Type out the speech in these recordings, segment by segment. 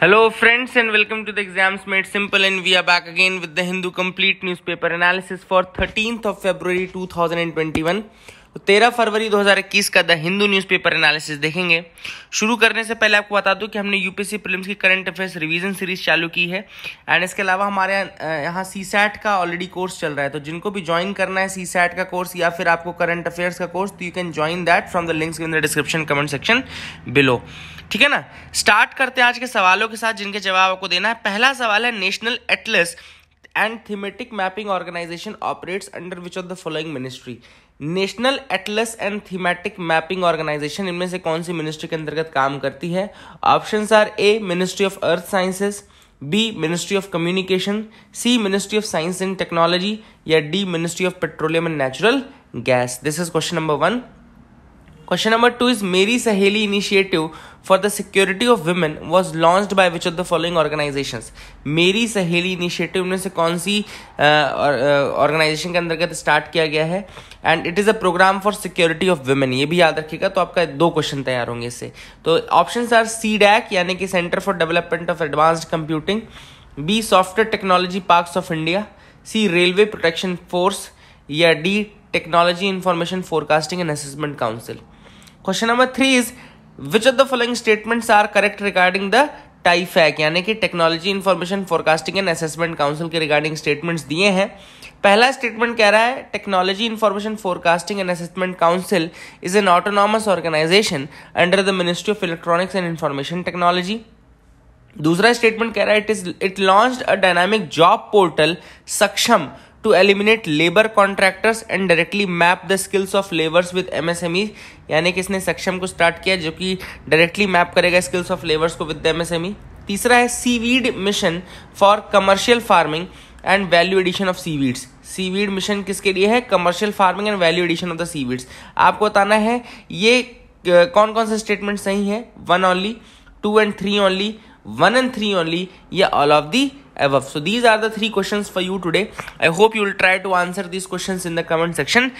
Hello friends and welcome to the exams made simple and we are back again with the Hindu complete newspaper analysis for thirteen of February 2021 तो तेरह फरवरी 2021 का the Hindu newspaper analysis देखेंगे शुरू करने से पहले आपको बता दूं कि हमने यूपीएससी प्रीलिम्स की करंट अफेयर्स रिवीजन सीरीज चालू की है एंड इसके अलावा हमारे यहाँ सी का ऑलरेडी कोर्स चल रहा है तो जिनको भी ज्वाइन करना है सी का कोर्स या फिर आपको करंट अफेयर्स का कोर्स तो you can join that from the links in the description comment section below ठीक है ना स्टार्ट करते हैं आज के सवालों के साथ जिनके जवाब आपको देना है पहला सवाल है national atlas and thematic mapping organisation operates under which of the following ministry national atlas and thematic mapping organisation इनमें से कौन सी मिनिस्ट्री के अंतर्गत काम करती है option are A ministry of earth sciences B ministry of communication C ministry of science and technology या D ministry of petroleum and natural gas this is question number one question number two is Meri Saheli initiative for the security of women was launch by which of the following organisation Meri Saheli initiative में से कौन सी organisation के अंतर्गत start किया गया है and it is a programme for security of women ये भी याद रखिएगा तो आपका दो क्वेश्चन तैयार होंगे इससे तो ऑप्शन आर सी डैक यानी कि centre for development of advanced computing B software technology parks of India C railway protection force या D technology information forecasting and assessment council question number three is which of the following statements are correct regarding the TIFAC यानी कि technology information forecasting and assessment council के regarding statements दिए हैं पहला statement कह रहा है technology information forecasting and assessment council is an autonomous organisation under the ministry of electronics and information technology दूसरा स्टेटमेंट कह रहा है it is it launch a dynamic job portal Saksham to eliminate labour contractors and directly map the skills of labours with MSME यानी कि इसने सक्षम को start किया जो कि डायरेक्टली मैप करेगा स्किल्स ऑफ लेबर्स को विद एमएसएमई e. तीसरा है seaweed mission for commercial farming and value addition of seaweeds seaweed mission किसके लिए है commercial farming and value addition of the seaweeds आपको बताना है ये कौन कौन से स्टेटमेंट सही है one only two and three only one and three only या all of the above so these are the three questions for you today i hope you will try to answer these questions in the comment section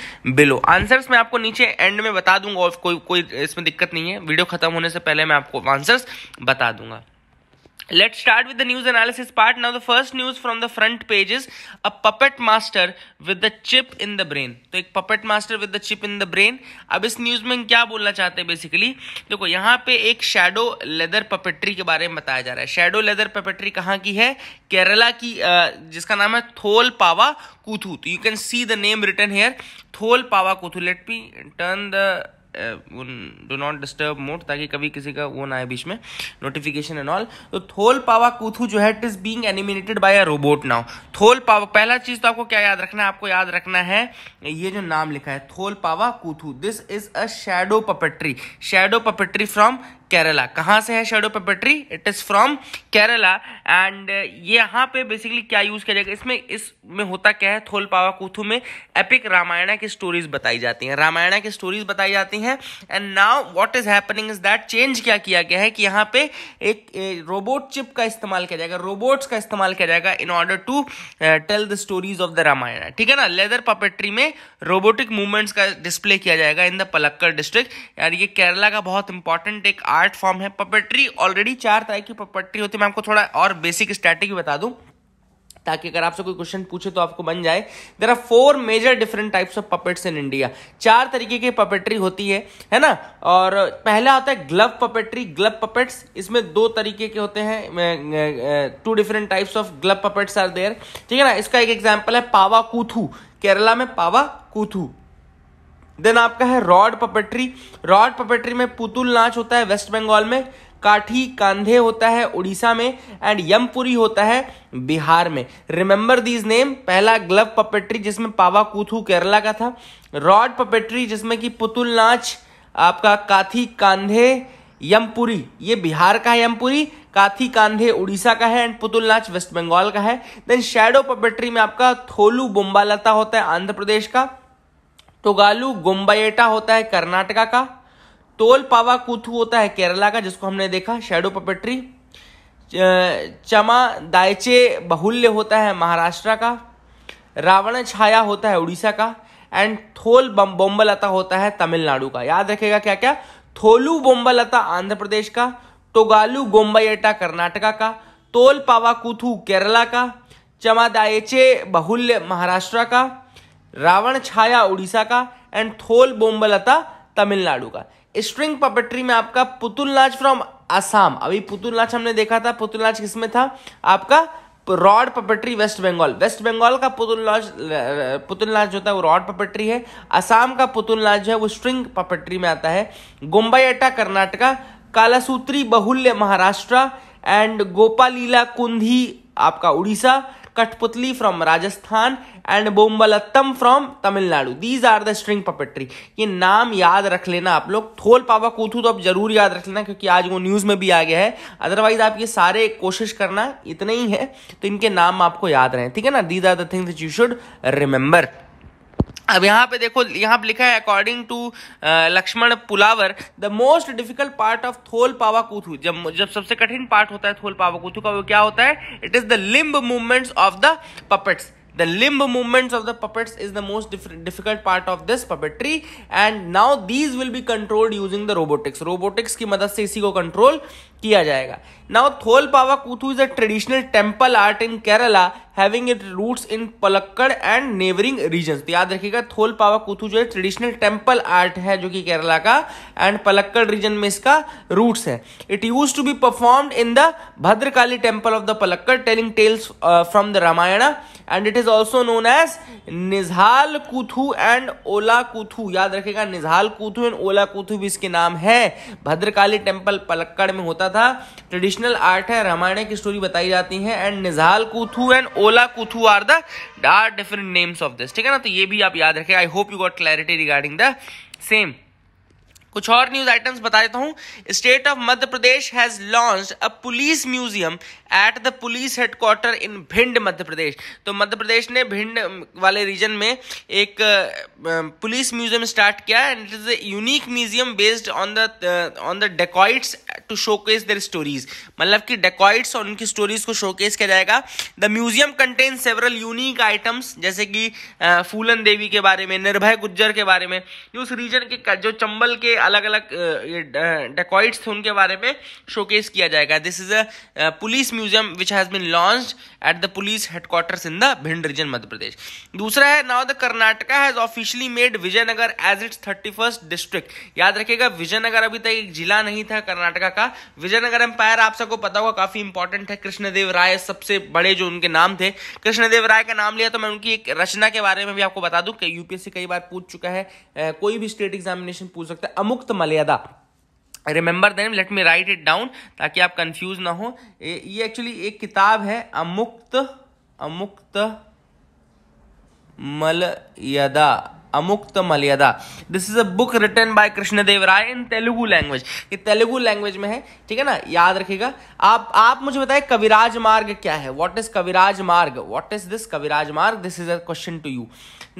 below answers main aapko niche end mein bata dunga और koi कोई इसमें दिक्कत नहीं है video खत्म होने से पहले मैं आपको आंसर्स बता दूंगा Let's start with the news analysis part. Now, the first news from the front page is a puppet master with the chip in the brain. तो एक puppet master with the chip in the brain. अब इस news में क्या बोलना चाहते हैं basically देखो यहाँ पे एक शेडो लेदर पपेट्री के बारे में बताया जा रहा है शेडो लेदर पपेट्री कहाँ की है केरला की जिसका नाम है Thol thol pawa kuthu you can see the name written here thol pawa kuthu let me turn the do not disturb mode ताकि कभी किसी का वो ना आए बीच में नोटिफिकेशन एंड ऑल तो थोल पावा कूथू जो है it is being animated by a robot now Thol Pava पहला चीज़ तो आपको क्या याद रखना है आपको याद रखना है ये जो नाम लिखा है Thol Pava Koothu this is a shadow puppetry shadow puppetry from Kerala कहाँ से है shadow puppetry it is from Kerala and यहाँ पे बेसिकली क्या यूज़ किया जाएगा इसमें इसमें होता क्या है पावा कूथू में एपिक रामायणा की स्टोरीज बताई जाती हैं रामायणा की स्टोरीज बताई जाती हैं and now what is happening is that change क्या किया गया है कि यहाँ पे एक रोबोट चिप का इस्तेमाल किया जाएगा रोबोट्स का इस्तेमाल किया जाएगा in order to tell the stories of the Ramayan ठीक है ना लेदर पपेट्री में रोबोटिक मूवमेंट्स का डिस्प्ले किया जाएगा इन द पलक्कड़ डिस्ट्रिक्ट यार ये केरला का बहुत इंपॉर्टेंट एक आर्ट फॉर्म है पपेट्री ऑलरेडी चार तरह की पपेट्री होती है मैं आपको थोड़ा और बेसिक स्ट्रैटेजी बता दूं ताकि अगर आपसे कोई क्वेश्चन पूछे तो आपको बन जाए there are four major different types of puppets in India चार तरीके की पपेट्री होती है है ना और पहला होता है ग्लव पपेट्री ग्लव पपेट्स इसमें दो तरीके के होते हैं two different types of glove puppets are there ठीक है ना इसका एक एग्जाम्पल है पावा कूथू केरला में पावा कूथू देन आपका है रॉड पपेट्री रॉड पपेट्री में पुतुल नाच होता है वेस्ट बंगाल में काठी कांधे होता है उड़ीसा में एंड यमपुरी होता है बिहार में रिमेंबर दीज नेम पहला ग्लव पपेट्री जिसमें पावा कूथू केरला का था रॉड पपेट्री जिसमें कि पुतुल नाच आपका काथी कांधे यमपुरी ये बिहार का है यमपुरी काथी कांधे उड़ीसा का है एंड पुतुल नाच वेस्ट बंगाल का है देन शेडो पपेट्री में आपका थोलू बोम्बालता होता है आंध्र प्रदेश का तोगालू गुम्बाएटा होता है कर्नाटका का तोल पावा कुथू होता है केरला का जिसको हमने देखा शेडो पपेट्री चमा दायचे बहुल्य होता है महाराष्ट्र का रावण छाया होता है उड़ीसा का एंड थोल बोम्बलता होता है तमिलनाडु का याद रखेगा क्या क्या थोलू बोम्बलता आंध्र प्रदेश का तोगालू गोम्बाएटा कर्नाटका का तोल पावाकुथू केरला का दायचे बहुल्य महाराष्ट्र का रावण छाया उड़ीसा का एंड थोल बोम्बलता तमिलनाडु का स्ट्रिंग पपेट्री में आपका पुतुल नाच फ्रॉम आसाम अभी पुतुल नाच हमने देखा था पुतुल नाच किसमें था आपका रॉड पपेट्री वेस्ट बंगाल वेस्ट बंगाल का पुतुल नाच पुतुल नाच जो होता है वो रॉड पपेट्री है असम का पुतुल नाच जो है वो स्ट्रिंग पपेट्री में आता है गुम्बाइटा कर्नाटका कालासूत्री बहुल्य महाराष्ट्र एंड गोपालीला कुंधी आपका Orissa Kathputli from Rajasthan and Bommalattam from Tamil Nadu these are the string puppetry ये नाम याद रख लेना आप लोग थोल पावा कूथू तो आप जरूर याद रख लेना क्योंकि आज वो न्यूज़ में भी आ गया है अदरवाइज आप ये सारे कोशिश करना इतने ही है तो इनके नाम आपको याद रहे ठीक है ना these are the things you should remember अब यहाँ पे देखो यहाँ पे लिखा है according to uh, Lakshman Pulavar the most difficult part of Thol Pavakoothu जब जब सबसे कठिन पार्ट होता है थोल पावाकूथू का वो क्या होता है it is the limb movements of the puppets the limb movements of the puppets is the most difficult part of this puppetry and now these will be controlled using the robotics robotics की मदद से इसी को control किया जाएगा now Thol Pava Koothu is a traditional temple art in Kerala having it roots in Palakkad and neighbouring region तो याद रखिएगा पावा कूथू जो है ट्रेडिशनल टेम्पल आर्ट है जो कि केरला का एंड पलक्कड़ रीजन में इसका रूट्स है it use to be perform in the Bhadrakali temple of the Palakkad telling tales from the Ramayana and it is also known as Nizhal Koothu and Ola Koothu याद रखेगा निजहाल कूथू एंड ओला कूथू भी इसके नाम है भद्रकाली टेम्पल पलक्कड़ में होता होता था ट्रेडिशनल आर्ट है रामायण की स्टोरी बताई जाती है and Nizhal Koothu and Ola Koothu are the are different names of this ठीक है ना तो ये भी आप याद रखें I hope you got clarity regarding the same कुछ और न्यूज आइटम्स बता देता हूँ state of Madhya Pradesh has launch a police museum at the police headquarter in Bhind Madhya Pradesh तो मध्य प्रदेश ने भिंड um, वाले रीजन में एक पुलिस म्यूजियम स्टार्ट किया and it is a unique museum based on the on the dacoits to showcase their stories मतलब कि dacoits और उनकी स्टोरीज को शोकेस किया जाएगा the museum contain several unique items जैसे कि uh, फूलन देवी के बारे में निर्भय गुज्जर के बारे में उस रीजन के जो चंबल के अलग अलग डेकॉइट्स थे उनके बारे में शोकेस किया जाएगा this is a police museum which has been launch at the police headquarters in the Bhind region Madhya Pradesh दूसरा है now the Karnataka has officially made Vijayanagara as its thirty first district याद रखेगा विजयनगर अभी तक एक जिला नहीं था कर्नाटका का विजयनगर एम्पायर आप सबको पता होगा काफ़ी इंपॉर्टेंट है कृष्णदेव राय सबसे बड़े जो उनके नाम थे कृष्णदेव राय का नाम लिया तो मैं उनकी एक रचना के बारे में भी आपको बता दूं कि यूपीएससी कई बार पूछ चुका है कोई भी स्टेट एग्जामिनेशन पूछ सकता है अमुक मुक्त मर्यादा remember them let me write it down ताकि आप कंफ्यूज ना हो ये एक्चुअली एक किताब है अमुक्त अमुक्त Malyada Amukta Maryada this is a book written by Krishnadeva Raya in Telugu language ये तेलुगु लैंग्वेज में है ठीक है ना याद रखिएगा आप आप मुझे बताए कविराज मार्ग क्या है व्हाट इज कविराज मार्ग what is this Kaviraja Marga this is a question to you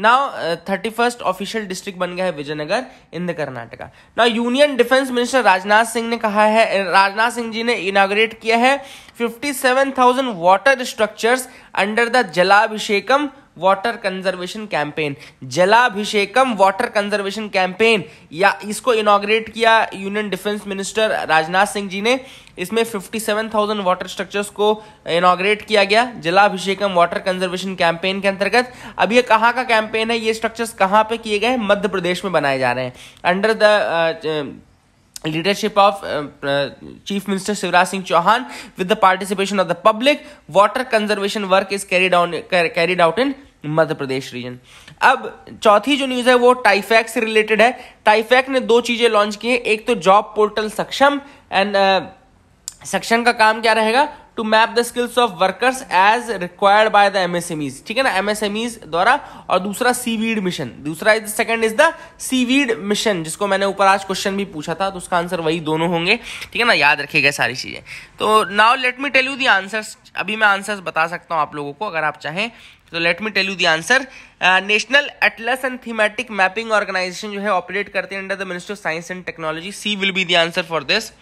now thirty first official district बन गया है Vijayanagara in the Karnataka now union defence minister Rajnath Singh ने कहा है राजनाथ uh, सिंह जी ने इनाग्रेट किया है fifty seven thousand water structures under the Jalabhishekam water conservation campaign Jalabhishekam water conservation campaign या इसको इनोग्रेट किया union defence minister Rajnath Singh ji ने इसमें 57,000 वाटर स्ट्रक्चर्स को इनोग्रेट किया गया जलाभिषेकम वाटर कंजर्वेशन कैंपेन के अंतर्गत अब ये कहाँ का कैंपेन है ये स्ट्रक्चर्स कहाँ पे किए गए मध्य प्रदेश में बनाए जा रहे हैं under the leadership of chief minister Shivraj Singh Chouhan with the participation of the public water conservation work is carried is carried Madhya Pradesh region अब चौथी जो न्यूज है वो टाइफैक से रिलेटेड है टाइफैक ने दो चीजें लॉन्च की है एक तो job portal Saksham and Saksham uh, का काम क्या रहेगा to map the skills of workers as required by the MSMEs ठीक है ना एमएसएमईज द्वारा और दूसरा सीवीड मिशन e दूसरा is second is the seaweed mission जिसको मैंने ऊपर आज क्वेश्चन भी पूछा था तो उसका आंसर वही दोनों होंगे ठीक है ना याद रखिएगा सारी चीजें तो now let me tell you the answers अभी मैं आंसर्स बता सकता हूँ आप लोगों को अगर आप चाहें तो let me tell you the answer national atlas and thematic mapping organisation जो है ऑपरेट करते हैं under the ministry of science and technology C will be the answer for this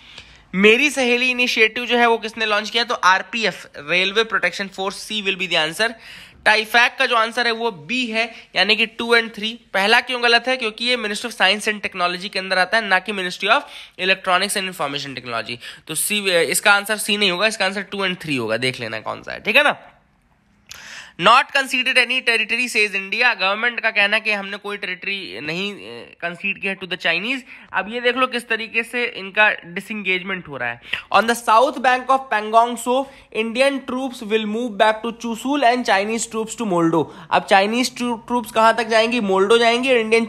Meri Saheli initiative जो है वो किसने लॉन्च किया तो RPF railway protection force C will be the answer TIFAC का जो आंसर है वो बी है यानी कि टू एंड थ्री पहला क्यों गलत है क्योंकि ये ministry of science and technology के अंदर आता है ना कि ministry of electronics and information technology C सी इसका आंसर सी नहीं होगा इसका आंसर टू एंड थ्री होगा देख लेना कौन सा है ठीक है ना not consider any territory says India government का कहना कि हमने कोई टेरिटरी नहीं कंसीड किया टू द चाइनीज अब ये देख लो किस तरीके से इनका डिसंगेजमेंट हो रहा है on the south bank of Pangong so Indian troops will move back to Chushul and Chinese troops to Moldo अब चाइनीज ट्रूप्स कहाँ तक जाएंगी मोल्डो जाएंगी इंडियन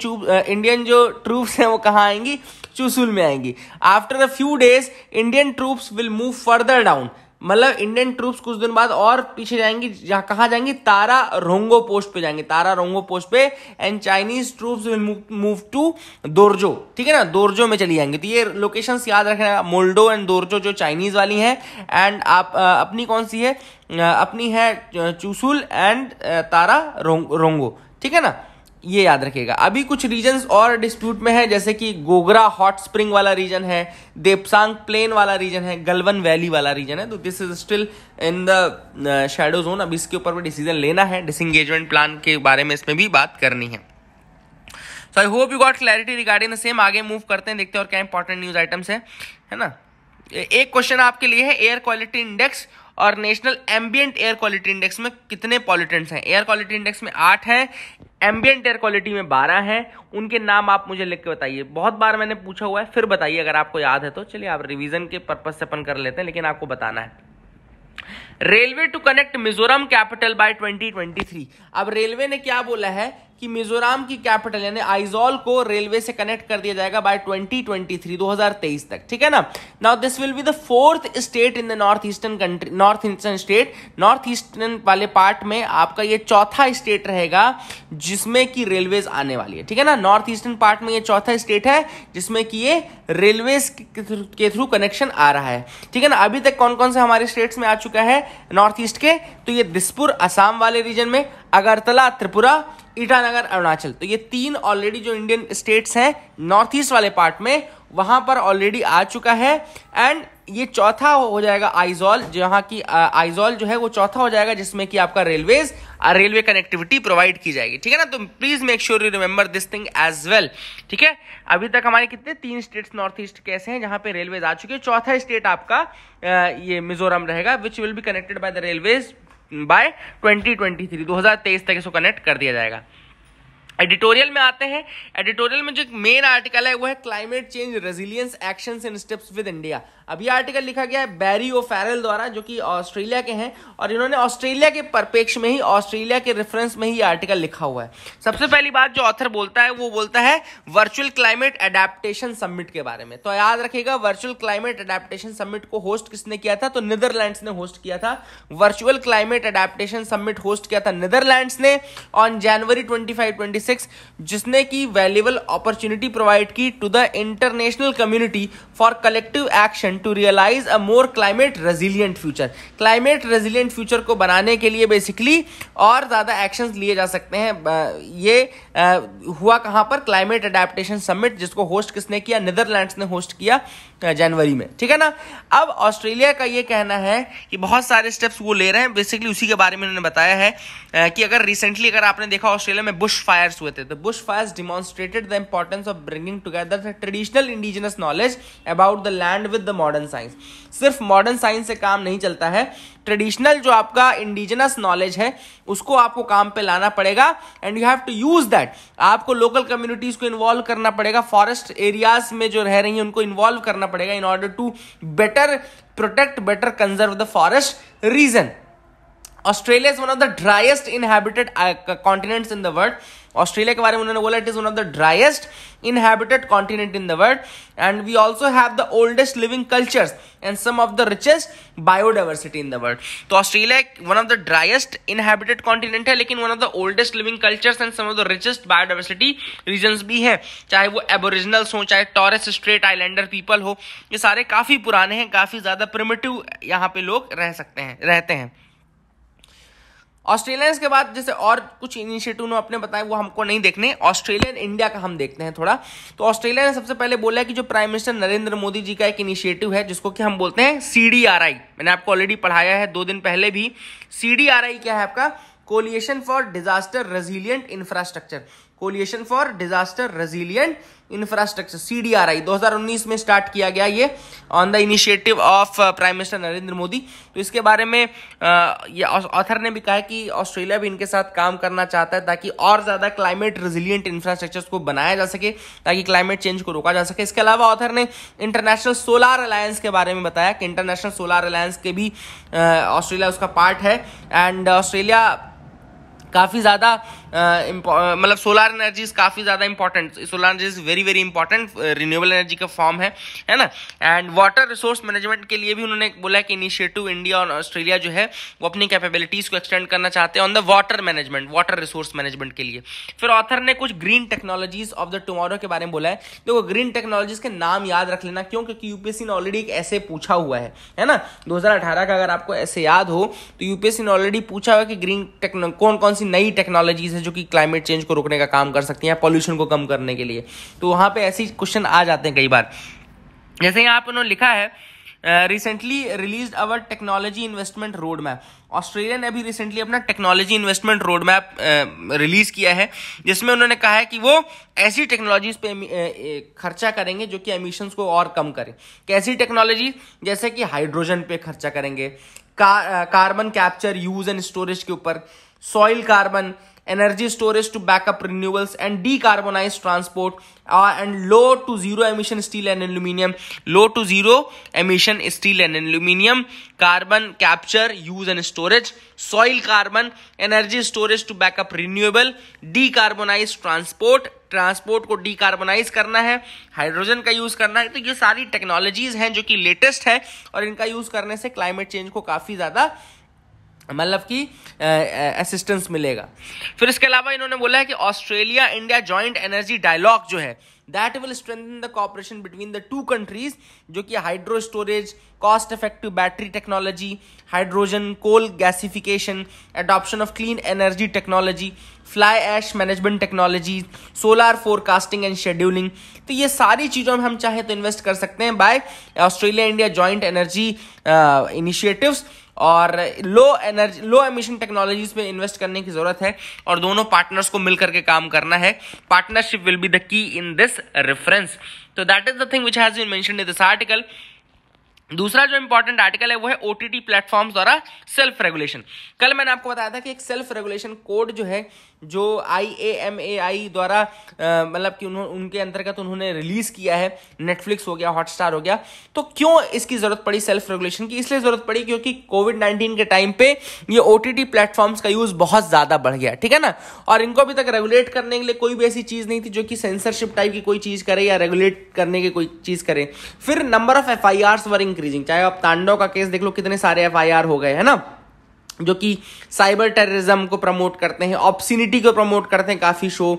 इंडियन जो ट्रूप्स हैं वो कहाँ आएंगी चूसूल में आएंगी after a few days Indian troops will move further down मतलब इंडियन ट्रूप्स कुछ दिन बाद और पीछे जाएंगी जहाँ कहाँ जाएंगी तारा रोंगो पोस्ट पे जाएंगे तारा रोंगो पोस्ट पे and Chinese troops will move to Dorjo ठीक है ना दोरजो में चली जाएंगे तो ये लोकेशंस याद रखना मोल्डो एंड दोरजो जो चाइनीज वाली हैं एंड आप आ, अपनी कौन सी है आ, अपनी है चूसुल एंड तारा रोंगो ठीक है ना ये याद रखिएगा अभी कुछ रीजन्स और डिस्प्यूट में है जैसे कि गोगरा हॉट स्प्रिंग वाला रीजन है देपसांग प्लेन वाला रीजन है गलवन वैली वाला रीजन है तो this is still in the shadow zone अब इसके ऊपर डिसीजन लेना है डिसंगेजमेंट प्लान के बारे में इसमें भी बात करनी है so I hope you got clarity regarding the same आगे मूव करते हैं देखते हैं और क्या इंपॉर्टेंट न्यूज आइटम्स है है ना एक क्वेश्चन आपके लिए है एयर क्वालिटी इंडेक्स और national ambient air quality index में कितने पॉल्यूटेंट्स हैं एयर क्वालिटी इंडेक्स में आठ हैं एम्बियंट एयर क्वालिटी में बारह हैं उनके नाम आप मुझे लिख के बताइए बहुत बार मैंने पूछा हुआ है फिर बताइए अगर आपको याद है तो चलिए आप रिविजन के पर्पज से अपन कर लेते हैं लेकिन आपको बताना है railway to connect Mizoram capital by 2023 अब रेलवे ने क्या बोला है कि मिजोरम की कैपिटल यानी आइजोल को रेलवे से कनेक्ट कर दिया जाएगा बाय 2023 2023 तक ठीक है ना now this will be the fourth state in the north eastern country north eastern state north eastern वाले पार्ट में आपका ये चौथा स्टेट रहेगा जिसमें कि रेलवेज आने वाली है ठीक है ना नॉर्थ ईस्टर्न पार्ट में ये चौथा स्टेट है जिसमें कि ये रेलवेज के थ्रू कनेक्शन आ रहा है ठीक है ना अभी तक कौन कौन से हमारे स्टेट्स में आ चुका है नॉर्थ ईस्ट के तो ये दिसपुर असम वाले रीजन में अगरतला त्रिपुरा ईटानगर अरुणाचल तो ये तीन ऑलरेडी जो इंडियन स्टेट्स हैं नॉर्थ ईस्ट वाले पार्ट में वहां पर ऑलरेडी आ चुका है एंड ये चौथा हो जाएगा आइजॉल जहाँ की आइजॉल जो है वो चौथा हो जाएगा जिसमें कि आपका रेलवेज रेलवे कनेक्टिविटी प्रोवाइड की जाएगी ठीक है ना तो please make sure you remember this thing as well ठीक है अभी तक हमारे कितने तीन स्टेट्स नॉर्थ ईस्ट कैसे हैं जहां पे रेलवेज आ चुकी है चौथा स्टेट आपका ये मिजोरम रहेगा which will be connected by the railways by 2023 2023 तक इसको कनेक्ट कर दिया जाएगा एडिटोरियल में आते हैं एडिटोरियल में जो मेन आर्टिकल है वो है climate change resilience action and steps with India अब ये आर्टिकल लिखा गया है बैरी ओ फैरल द्वारा जो कि ऑस्ट्रेलिया के हैं और इन्होंने ऑस्ट्रेलिया के परिपेक्ष में ही ऑस्ट्रेलिया के रेफरेंस में ही आर्टिकल लिखा हुआ है सबसे पहली बात जो ऑथर बोलता है वो बोलता है वर्चुअल क्लाइमेट एडेप्टेशन समिट के बारे में तो याद रखेगा वर्चुअल क्लाइमेट एडेप्टेशन समिट को होस्ट किसने किया था तो नीदरलैंड्स ने होस्ट किया था virtual climate adaptation summit host किया था नीदरलैंड्स ने ऑन जनवरी ट्वेंटी सिक्स जिसने की वैल्यूबल अपॉर्चुनिटी प्रोवाइड की to the international community for collective action and to realise a more climate resilient future climate resilient future को बनाने के लिए बेसिकली और ज़्यादा एक्शंस लिए जा सकते हैं ये हुआ कहाँ पर क्लाइमेट अडेप्टेशन समिट जिसको होस्ट किसने किया नीदरलैंड्स ने होस्ट किया जनवरी में ठीक है ना अब ऑस्ट्रेलिया का ये कहना है कि बहुत सारे स्टेप्स वो ले रहे हैं बेसिकली उसी के बारे में उन्होंने बताया है कि अगर रिसेंटली अगर आपने देखा ऑस्ट्रेलिया में बुश फायर्स हुए थे तो bush fires demonstrated the importance of bringing together the traditional indigenous knowledge about the land with the modern science सिर्फ मॉडर्न साइंस से काम नहीं चलता है ट्रेडिशनल जो आपका इंडिजिनस नॉलेज है उसको आपको काम पे लाना पड़ेगा and you have to use that आपको लोकल कम्युनिटीज को इन्वॉल्व करना पड़ेगा फॉरेस्ट एरियाज में जो रह रही हैं उनको इन्वॉल्व करना पड़ेगा in order to better protect better conserve the forest region Australia is one of the driest inhabited continents in the world Australia के बारे में उन्होंने बोला it is one of the driest inhabited continent in the world and we also have the oldest living cultures and some of the richest biodiversity in the world तो Australia एक one of the driest inhabited continent है लेकिन one of the oldest living cultures and some of the richest biodiversity region भी हैं चाहे वो Aboriginals हों चाहे टॉरेस स्ट्रेट आईलैंडर पीपल हो ये सारे काफ़ी पुराने हैं काफ़ी ज़्यादा प्रिमेटिव यहाँ पे लोग रह सकते हैं रहते हैं ऑस्ट्रेलियंस के बाद जैसे और कुछ इनिशिएटिव ने अपने बताए वो हमको नहीं देखने ऑस्ट्रेलियन इंडिया का हम देखते हैं थोड़ा तो ऑस्ट्रेलिया ने सबसे पहले बोला है कि जो प्राइम मिनिस्टर नरेंद्र मोदी जी का एक इनिशिएटिव है जिसको कि हम बोलते हैं सी मैंने आपको ऑलरेडी पढ़ाया है दो दिन पहले भी सी क्या है आपका coalition for disaster resilient infrastructure coalition for disaster resilient infrastructure CDRI 2019 में स्टार्ट किया गया ये on the initiative of prime minister Narendra Modi तो इसके बारे में uh, ये ऑथर ने भी कहा कि ऑस्ट्रेलिया भी इनके साथ काम करना चाहता है ताकि और ज़्यादा क्लाइमेट रेजिलियंट इंफ्रास्ट्रक्चर को बनाया जा सके ताकि क्लाइमेट चेंज को रोका जा सके इसके अलावा ऑथर ने इंटरनेशनल सोलार अलायंस के बारे में बताया कि इंटरनेशनल सोलार अलायंस के भी ऑस्ट्रेलिया uh, उसका पार्ट है एंड ऑस्ट्रेलिया uh, काफ़ी ज़्यादा Uh, uh, मतलब सोलर एनर्जी काफ़ी ज़्यादा important solar energy is very very important renewable energy का फॉर्म है है ना एंड वाटर रिसोर्स मैनेजमेंट के लिए भी उन्होंने बोला कि इनिशिएटिव इंडिया और ऑस्ट्रेलिया जो है वो अपनी कैपेबिलिटीज़ को एक्सटेंड करना चाहते हैं on the water management water resource management के लिए फिर ऑथर ने कुछ green technologies of the tomorrow के बारे में बोला है देखो ग्रीन टेक्नोलॉजीज के नाम याद रख लेना क्यों क्योंकि यूपीएससी ने ऑलरेडी एक ऐसे पूछा हुआ है है ना दो का अगर आपको ऐसे याद हो तो यूपीएससी ने ऑलरेडी पूछा हुआ कि ग्रीन टेक्नो कौन कौन सी नई टेक्नोलॉजीज है जो कि क्लाइमेट चेंज को रोकने का काम कर सकती हैं पॉल्यूशन को कम करने के लिए तो वहाँ पर ऐसे क्वेश्चन आ जाते हैं कई बार जैसे यहाँ पर उन्होंने लिखा है recently release our technology investment road map Australia ने अभी रिसेंटली अपना technology investment road map release किया है जिसमें उन्होंने कहा है कि वो ऐसी टेक्नोलॉजीज पे खर्चा करेंगे जो कि एमिशंस को और कम करें कैसी टेक्नोलॉजी जैसे कि हाइड्रोजन पे खर्चा करेंगे carbon capture use and storage के ऊपर soil carbon energy storage to backup renewals and the transport and low to zero emission steel and aluminium low to zero emission steel and aluminium carbon capture use and storage soil carbon energy storage to backup renewable the transport transport को decarbonise करना है hydrogen का use करना है तो ये सारी technologies हैं जो कि लेटेस्ट है और इनका यूज करने से क्लाइमेट चेंज को काफी ज्यादा मतलब कि असिस्टेंस मिलेगा फिर इसके अलावा इन्होंने बोला है कि Australia India joint energy dialogue जो है that will strengthen the cooperation between the two countries जो कि hydro storage cost effective battery technology hydrogen coal gasification adoption of clean energy technology fly ash management technology solar forecasting and scheduling तो ये सारी चीज़ों में हम चाहें तो इन्वेस्ट कर सकते हैं by Australia India joint energy initiatives और low energy low emission technologies पे इन्वेस्ट करने की जरूरत है और दोनों पार्टनर्स को मिलकर के काम करना है partnership will be the key in this reference तो that is the thing which has been mentioned in this article दूसरा जो इंपॉर्टेंट आर्टिकल है वो है ओटीटी टी प्लेटफॉर्म्स द्वारा सेल्फ रेगुलेशन कल मैंने आपको बताया था कि एक सेल्फ रेगुलेशन कोड जो है जो आई ए एम ए आई द्वारा मतलब कि उन्होंने उनके अंतर्गत उन्होंने रिलीज किया है नेटफ्लिक्स हो गया हॉटस्टार हो गया तो क्यों इसकी जरूरत पड़ी सेल्फ रेगुलेशन की इसलिए जरूरत पड़ी क्योंकि कोविड नाइन्टीन के टाइम पे ये ओ टी टी प्लेटफॉर्म्स का यूज बहुत ज्यादा बढ़ गया ठीक है ना और इनको अभी तक रेगुलेट करने के लिए कोई भी ऐसी चीज नहीं थी जो कि सेंसरशिप टाइप की कोई चीज करे या रेगुलेट करने की कोई चीज करे फिर number of F I R were increasing चाहे आप तांडव का केस देख लो कितने सारे एफ आई आर हो गए है ना जो कि साइबर टेररिज्म को प्रमोट करते हैं ऑप्सिनिटी को प्रमोट करते हैं काफ़ी शो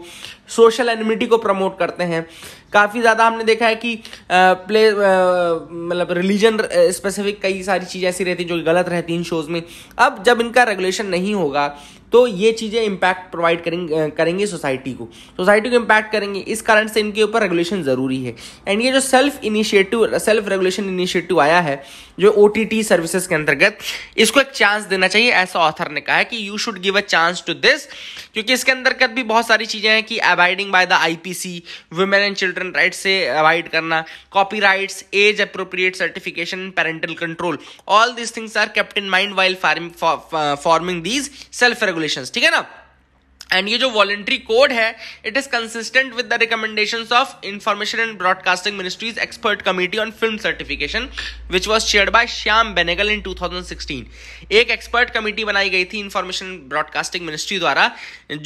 सोशल एनिमिटी को प्रमोट करते हैं काफ़ी ज़्यादा हमने देखा है कि प्ले मतलब रिलीजन स्पेसिफिक कई सारी चीज़ें ऐसी रहती हैं जो गलत रहती हैं इन शोज़ में अब जब इनका रेगुलेशन नहीं होगा तो ये चीज़ें इम्पैक्ट प्रोवाइड करेंगे करेंगे सोसाइटी को सोसाइटी को इम्पैक्ट करेंगे इस कारण से इनके ऊपर रेगुलेशन ज़रूरी है एंड ये जो self initiative self regulation initiative आया है जो ओ सर्विसेज के अंतर्गत इसको एक चांस देना चाहिए ऐसा ऑथर ने कहा है कि you should give a chance to this क्योंकि इसके अंतर्गत भी बहुत सारी चीज़ें हैं कि avoiding by the I P C women and children right से अवॉइड करना copy age appropriate certification parental control all this things are kept in mind while forming these self regulation regulation ठीक है ना एंड ये जो voluntary code है it is consistent with the recommendation of information and broadcasting ministries expert committee on film certification which was chair by Shyam Benegal in 2016 एक expert committee बनाई गई थी इंफॉर्मेशन ब्रॉडकास्टिंग मिनिस्ट्री द्वारा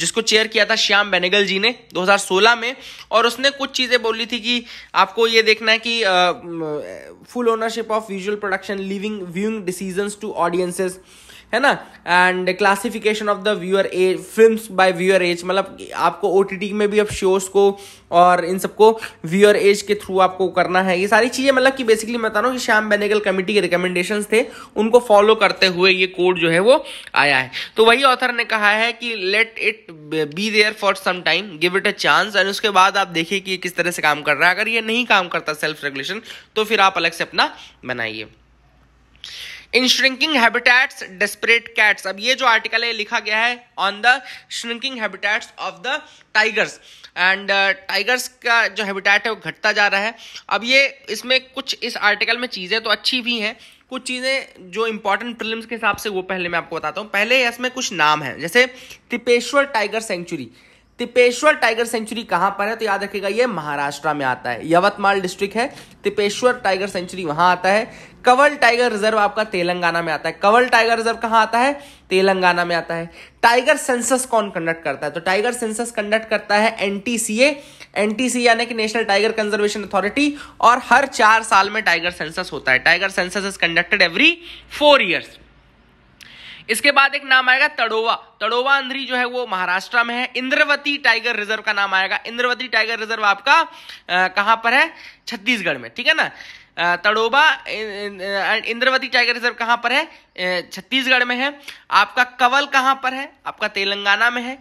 जिसको चेयर किया था श्याम बेनेगल जी ने 2016 में और उसने कुछ चीज़ें बोली थी कि आपको ये देखना है कि full ownership of visual production leaving viewing decision to audiences है ना and classification of the viewer age film by viewer age मतलब आपको ओ में भी अब शोज को और इन सबको व्यूअर एज के थ्रू आपको करना है ये सारी चीज़ें मतलब कि बेसिकली मैं बता रहा हूँ कि श्याम बेनेगल कमेटी के रिकमेंडेशन थे उनको फॉलो करते हुए ये कोड जो है वो आया है तो वही ऑथर ने कहा है कि let it be there for some time give it a chance एंड उसके बाद आप देखिए कि किस तरह से काम कर रहा है अगर ये नहीं काम करता सेल्फ रेगुलेशन तो फिर आप अलग से अपना बनाइए in shrinking habitats desperate cats अब ये जो आर्टिकल है लिखा गया है on the shrinking habitats of the tigers and tigers का जो हैबिटेट है वो घटता जा रहा है अब ये इसमें कुछ इस आर्टिकल में चीज़ें तो अच्छी भी हैं कुछ चीज़ें जो इंपॉर्टेंट प्रिलिम्स के हिसाब से वो पहले मैं आपको बताता हूँ पहले इसमें कुछ नाम है जैसे Tipeshwar tiger sanctuary Tipeshwar tiger sanctuary कहां पर है तो याद रखिएगा ये महाराष्ट्र में आता है यवतमाल डिस्ट्रिक्ट है तिपेश्वर टाइगर सेंचुरी वहां आता है कवल टाइगर रिजर्व आपका तेलंगाना में आता है कवल टाइगर रिजर्व कहां आता है तेलंगाना में आता है टाइगर सेंसस कौन कंडक्ट करता है तो टाइगर सेंसस कंडक्ट करता है एनटीसीए एनटीसी यानी कि नेशनल टाइगर कंजर्वेशन अथॉरिटी और हर चार साल में टाइगर सेंसस होता है tiger census is conducted every four years इसके बाद एक नाम आएगा तड़ोवा तड़ोवा अंधरी जो है वो महाराष्ट्र में है इंद्रवती टाइगर रिजर्व का नाम आएगा इंद्रवती टाइगर रिजर्व आपका कहां पर है छत्तीसगढ़ में ठीक है ना तड़ोबा इंद्रवती टाइगर रिजर्व कहाँ पर है छत्तीसगढ़ में है आपका कवल कहाँ पर है आपका तेलंगाना में है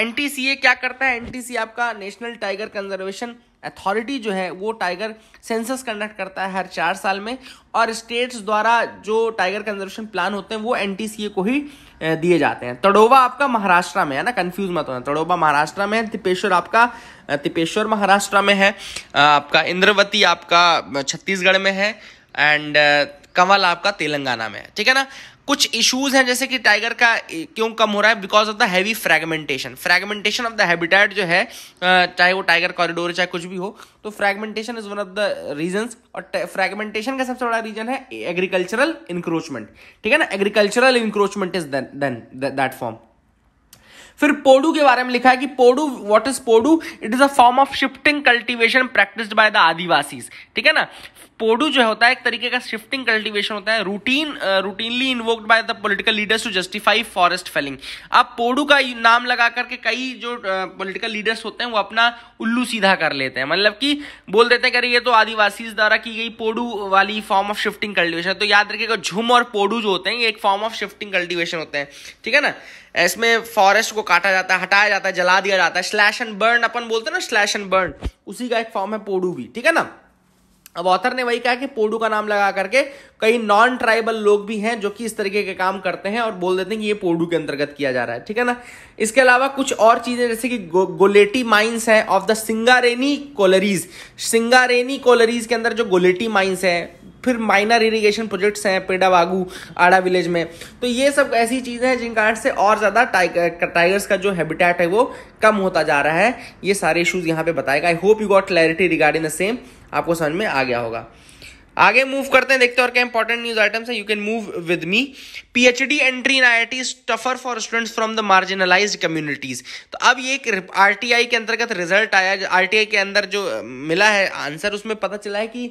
एनटीसीए क्या करता है एनटीसी आपका नेशनल टाइगर कंजर्वेशन अथॉरिटी जो है वो टाइगर सेंसस कंडक्ट करता है हर चार साल में और स्टेट्स द्वारा जो टाइगर कंजर्वेशन प्लान होते हैं वो एन को ही दिए जाते हैं तड़ोबा आपका महाराष्ट्र में है ना कंफ्यूज मत होना तड़ोबा महाराष्ट्र में है तिपेश्वर आपका तिपेश्वर महाराष्ट्र में है आपका इंद्रवती आपका छत्तीसगढ़ में है एंड कंवल आपका तेलंगाना में है ठीक है ना कुछ इश्यूज हैं जैसे कि टाइगर का क्यों कम हो रहा है because of the heavy fragmentation fragmentation of the habitat जो है चाहे वो टाइगर कॉरिडोर चाहे कुछ भी हो तो fragmentation is one of the reason और फ्रेगमेंटेशन का सबसे बड़ा रीजन है एग्रीकल्चरल इंक्रोचमेंट ठीक है ना agricultural encroachment is then that form फिर पोडू के बारे में लिखा है कि podu what is podu it is a form of shifting cultivation practised by the Adivasis ठीक है ना पोडू जो होता है एक तरीके का शिफ्टिंग कल्टीवेशन होता है routine routinely invoked by the political leaders to justify forest felling अब पोडू का नाम लगा करके कई जो पॉलिटिकल uh, लीडर्स होते हैं वो अपना उल्लू सीधा कर लेते हैं मतलब कि बोल देते हैं कि अरे ये तो आदिवासी द्वारा की गई पोडू वाली फॉर्म ऑफ शिफ्टिंग कल्टिवेशन तो याद रखिएगा झुम और पोडू जो होते हैं ये एक फॉर्म ऑफ शिफ्टिंग कल्टिवेशन होते हैं ठीक है ना इसमें फॉरेस्ट को काटा जाता है हटाया जाता है जला दिया जाता है स्लैश एंड बर्न अपन बोलते हैं ना स्लैश एंड बर्न उसी का एक फॉर्म है पोडू भी ठीक है ना अब ऑथर ने वही कहा कि पोडू का नाम लगा करके कई नॉन ट्राइबल लोग भी हैं जो कि इस तरीके के काम करते हैं और बोल देते हैं कि ये पोडू के अंतर्गत किया जा रहा है ठीक है ना इसके अलावा कुछ और चीज़ें जैसे कि गो, गोलेटी माइंस हैं of the Singareni collieries Singareni collieries के अंदर जो गोलेटी माइंस है फिर माइनर इरिगेशन प्रोजेक्ट्स हैं पेडा वागू आड़ा विलेज में तो ये सब ऐसी चीज़ें हैं जिन कारण से और ज़्यादा टाइगर टाइगर्स का जो हैबिटेट है वो कम होता जा रहा है ये सारे इशूज़ यहाँ पर बताएगा I hope you got clarity regarding the same आपको समझ में आ गया होगा आगे मूव करते हैं देखते हैं और क्या इंपॉर्टेंट न्यूज आइटम्स है you can move with me PhD entry in IIT is tougher for students from the marginalised communities तो अब ये एक आरटीआई के अंतर्गत रिजल्ट आया आरटीआई के अंदर जो मिला है आंसर उसमें पता चला है कि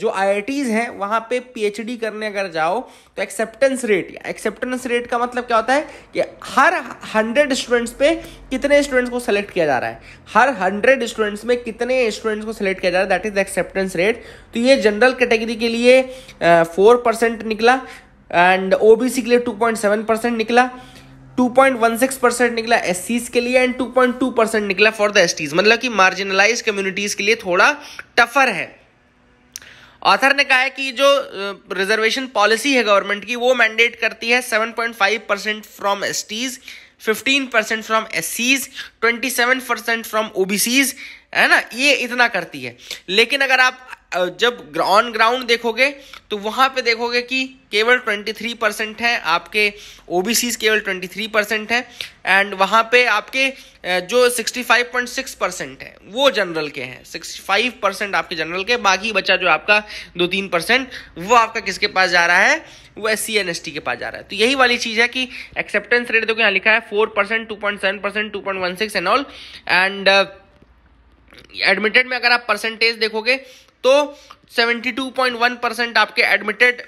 जो आईआईटीज हैं वहाँ पे पीएचडी करने अगर जाओ तो एक्सेप्टेंस रेट एक्सेप्टेंस रेट का मतलब क्या होता है कि हर हंड्रेड स्टूडेंट्स पे कितने स्टूडेंट्स को सेलेक्ट किया जा रहा है हर हंड्रेड स्टूडेंट्स में कितने स्टूडेंट्स को सेलेक्ट किया जा रहा है that is the acceptance rate तो ये जनरल कैटेगरी के लिए फोर परसेंट निकला एंड ओ सी के लिए टू पॉइंट सेवन परसेंट निकला two point one six percent निकला एस के लिए and two point two percent निकला फॉर द एस टीज मतलब कि मार्जिनलाइज कम्युनिटीज़ के लिए थोड़ा टफर है ऑथर ने कहा है कि जो रिजर्वेशन पॉलिसी है गवर्नमेंट की वो मैंडेट करती है seven point five percent from S Ts fifteen percent from S Cs twenty seven percent from O B Cs है ना ये इतना करती है लेकिन अगर आप जब ऑन ग्राउंड देखोगे तो वहाँ पे देखोगे कि केवल 23 परसेंट हैं आपके ओ केवल 23 परसेंट हैं एंड वहाँ पे आपके जो 65.6 परसेंट है वो जनरल के हैं 65 परसेंट आपके जनरल के बाकी बचा जो आपका दो तीन परसेंट वो आपका किसके पास जा रहा है वो S C and S T के पास जा रहा है तो यही वाली चीज़ है कि एक्सेप्टेंस रेट देखो यहाँ लिखा है four percent two point seven percent two point one six and all and admitted में अगर आप परसेंटेज देखोगे तो 72.1 परसेंट आपके एडमिटेड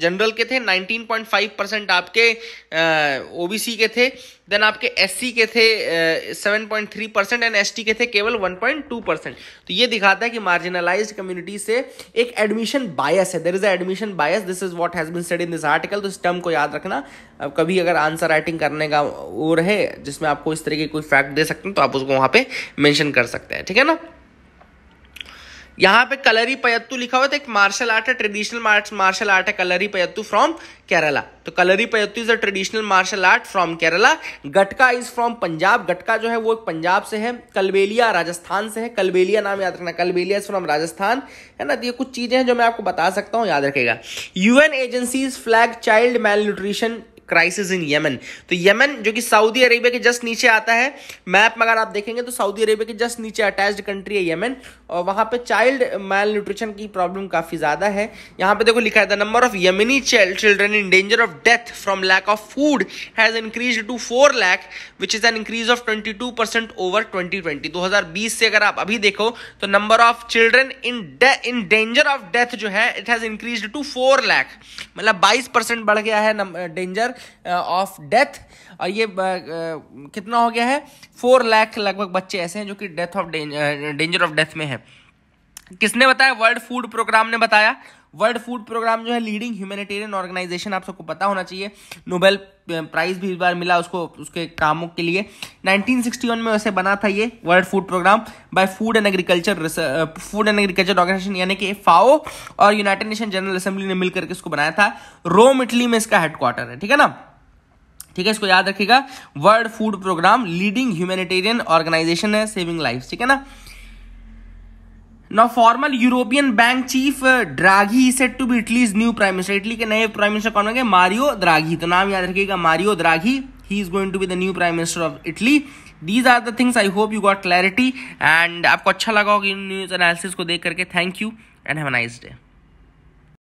जनरल के थे 19.5 परसेंट आपके ओबीसी के थे देन आपके एससी के थे 7.3 परसेंट एंड एसटी के थे केवल 1.2 परसेंट तो ये दिखाता है कि मार्जिनलाइज्ड कम्युनिटी से एक एडमिशन बायस है there is admission bias this is what has been said in this article तो इस टर्म को याद रखना अब कभी अगर आंसर राइटिंग करने का वो रहे जिसमें आपको इस तरह के कोई फैक्ट दे सकते हैं तो आप उसको वहां पे मेंशन कर सकते हैं ठीक है ना यहाँ पे कलरी पयत्तु लिखा हुआ था तो एक मार्शल आर्ट है ट्रेडिशनल मार्शल आर्ट है कलरी पयत्तु फ्रॉम केरला तो Kalaripayattu is a traditional martial art from Kerala Gatka is from Punjab Gatka जो है वो एक पंजाब से है कलबेलिया राजस्थान से है कलबेलिया नाम याद रखना कलबेलिया इज फ्रॉम राजस्थान है ना तो ये कुछ चीजें हैं जो मैं आपको बता सकता हूँ याद रखेगा UN agency flag child malnutrition crisis in Yemen तो यमन जो कि सऊदी अरेबिया के जस्ट नीचे आता है मैप में अगर आप देखेंगे तो सऊदी अरेबिया के जस्ट नीचे अटैच्ड कंट्री है यमन और वहाँ पे चाइल्ड मेल न्यूट्रिशन की प्रॉब्लम काफ़ी ज़्यादा है यहाँ पे देखो लिखा है the number of Yemeni children in danger of death from lack of food has increase to four lakh which is an increase of twenty two percent over twenty twenty दो हज़ार बीस से अगर आप अभी देखो तो number of children in in danger of death जो है it has increase to four lakh मतलब बाईस परसेंट बढ़ गया है डेंजर ऑफ uh, डेथ और ये uh, uh, कितना हो गया है फोर लाख लगभग बच्चे ऐसे हैं जो कि death of danger of death में है किसने बताया वर्ल्ड फूड प्रोग्राम ने बताया वर्ल्ड फूड प्रोग्राम जो है लीडिंग ह्यूमैनिटेरियन ऑर्गेनाइजेशन आप सबको पता होना चाहिए नोबेल प्राइज भी इस बार मिला उसको उसके कामों के लिए 1961 में वैसे बना था ये world food programme by food and agriculture food and agriculture organisation यानी कि फाओ और यूनाइटेड नेशन जनरल असेंबली ने मिलकर के इसको बनाया था रोम इटली में इसका हेडक्वार्टर है ठीक है ना ठीक है इसको याद रखिएगा world food programme leading humanitarian organisation है सेविंग लाइफ ठीक है ना no formal European bank chief Draghi set to be Italy new prime minister Italy के नए प्राइम मिनिस्टर कौन होंगे मारियो द्रागी तो नाम याद रखिएगा Mario Draghi he is going to be the new prime minister of Italy these are the things I hope you got clarity and आपको अच्छा लगा होगा इन न्यूज एनालिसिस को देख करके thank you and have a nice day